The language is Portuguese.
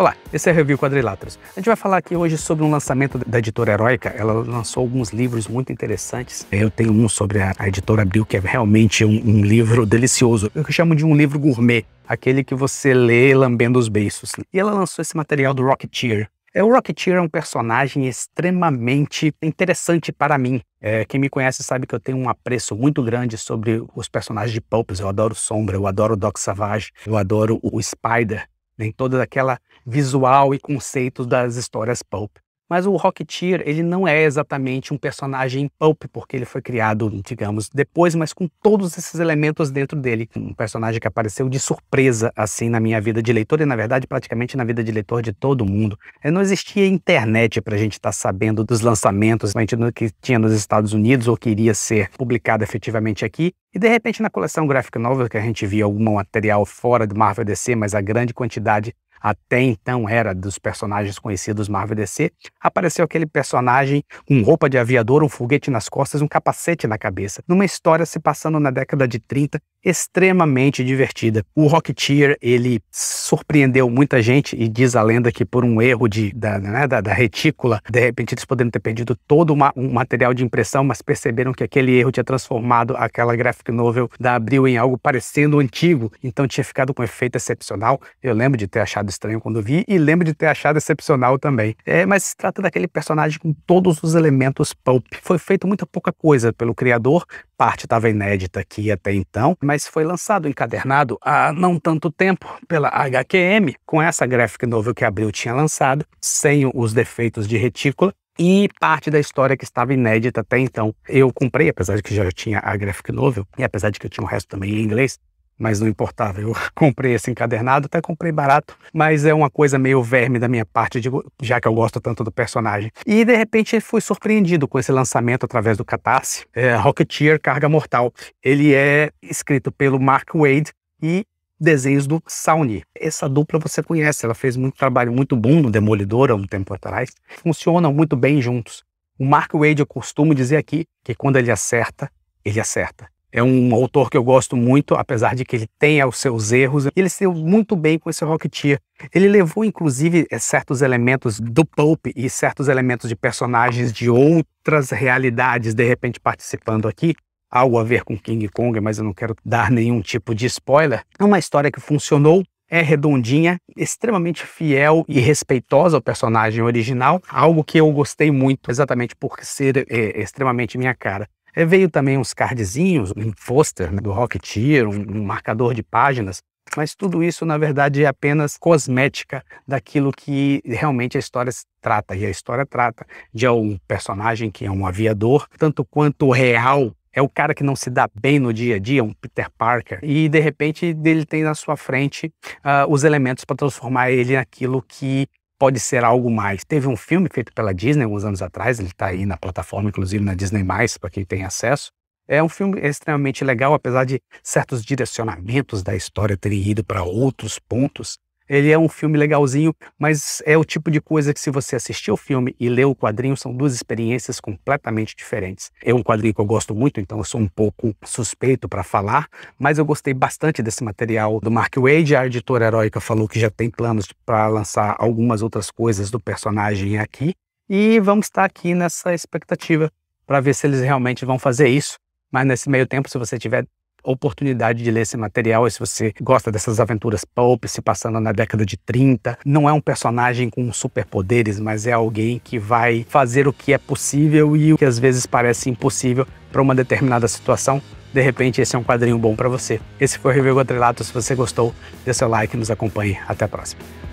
Olá, esse é o Review Quadriláteros. A gente vai falar aqui hoje sobre um lançamento da editora Heróica. Ela lançou alguns livros muito interessantes. Eu tenho um sobre a, a editora Abril, que é realmente um, um livro delicioso. Eu chamo de um livro gourmet, aquele que você lê lambendo os beiços. E ela lançou esse material do Rocketeer, é, o Rocketeer é um personagem extremamente interessante para mim. É, quem me conhece sabe que eu tenho um apreço muito grande sobre os personagens de Pulps. Eu adoro Sombra, eu adoro Doc Savage, eu adoro o Spider nem toda aquela visual e conceitos das histórias pulp. Mas o Rocketeer, ele não é exatamente um personagem pulp, porque ele foi criado, digamos, depois, mas com todos esses elementos dentro dele. Um personagem que apareceu de surpresa, assim, na minha vida de leitor e, na verdade, praticamente na vida de leitor de todo mundo. É, não existia internet para a gente estar tá sabendo dos lançamentos que tinha nos Estados Unidos ou que iria ser publicado efetivamente aqui. E de repente na coleção Graphic Novel, que a gente via algum material fora de Marvel DC, mas a grande quantidade até então era dos personagens conhecidos Marvel DC, apareceu aquele personagem com roupa de aviador, um foguete nas costas, um capacete na cabeça, numa história se passando na década de 30 extremamente divertida. O Rocketeer, ele surpreendeu muita gente e diz a lenda que por um erro de, da, né, da, da, retícula, de repente eles poderiam ter perdido todo uma, um material de impressão, mas perceberam que aquele erro tinha transformado aquela graphic novel da Abril em algo parecendo antigo, então tinha ficado com um efeito excepcional. Eu lembro de ter achado estranho quando vi e lembro de ter achado excepcional também. É, mas se trata daquele personagem com todos os elementos pulp. Foi feito muita pouca coisa pelo criador, parte estava inédita aqui até então, mas foi lançado encadernado há não tanto tempo pela HQM, com essa graphic novel que a Abril tinha lançado, sem os defeitos de retícula, e parte da história que estava inédita até então. Eu comprei, apesar de que já tinha a graphic novel, e apesar de que eu tinha o resto também em inglês, mas não importava. Eu comprei esse encadernado, até comprei barato, mas é uma coisa meio verme da minha parte, já que eu gosto tanto do personagem. E de repente fui surpreendido com esse lançamento através do Catarse, é, Rocketeer Carga Mortal. Ele é escrito pelo Mark Wade e desenhos do Sauni. Essa dupla você conhece, ela fez muito trabalho muito bom no Demolidor há um tempo atrás. Funcionam muito bem juntos. O Mark Wade, eu costumo dizer aqui que quando ele acerta, ele acerta. É um autor que eu gosto muito, apesar de que ele tenha os seus erros. Ele se deu muito bem com esse Rocketeer. Ele levou, inclusive, eh, certos elementos do Pulp e certos elementos de personagens de outras realidades, de repente participando aqui. Algo a ver com King Kong, mas eu não quero dar nenhum tipo de spoiler. É uma história que funcionou, é redondinha, extremamente fiel e respeitosa ao personagem original, algo que eu gostei muito, exatamente por ser é, extremamente minha cara. É, veio também uns cardzinhos, um pôster né, do Rocketeer, um, um marcador de páginas, mas tudo isso, na verdade, é apenas cosmética daquilo que realmente a história trata. E a história trata de um personagem que é um aviador, tanto quanto o real é o cara que não se dá bem no dia a dia, um Peter Parker, e de repente ele tem na sua frente uh, os elementos para transformar ele naquilo que pode ser algo mais. Teve um filme feito pela Disney alguns anos atrás, ele está aí na plataforma, inclusive na Disney, para quem tem acesso. É um filme extremamente legal, apesar de certos direcionamentos da história terem ido para outros pontos. Ele é um filme legalzinho, mas é o tipo de coisa que se você assistir o filme e ler o quadrinho são duas experiências completamente diferentes. É um quadrinho que eu gosto muito, então eu sou um pouco suspeito para falar, mas eu gostei bastante desse material do Mark Wade. A editora Heróica falou que já tem planos para lançar algumas outras coisas do personagem aqui e vamos estar aqui nessa expectativa para ver se eles realmente vão fazer isso. Mas nesse meio tempo, se você tiver oportunidade de ler esse material e se você gosta dessas aventuras pulp se passando na década de 30. Não é um personagem com superpoderes, mas é alguém que vai fazer o que é possível e o que às vezes parece impossível para uma determinada situação. De repente, esse é um quadrinho bom para você. Esse foi o Review Quadrilato. Se você gostou, dê seu like e nos acompanhe. Até a próxima.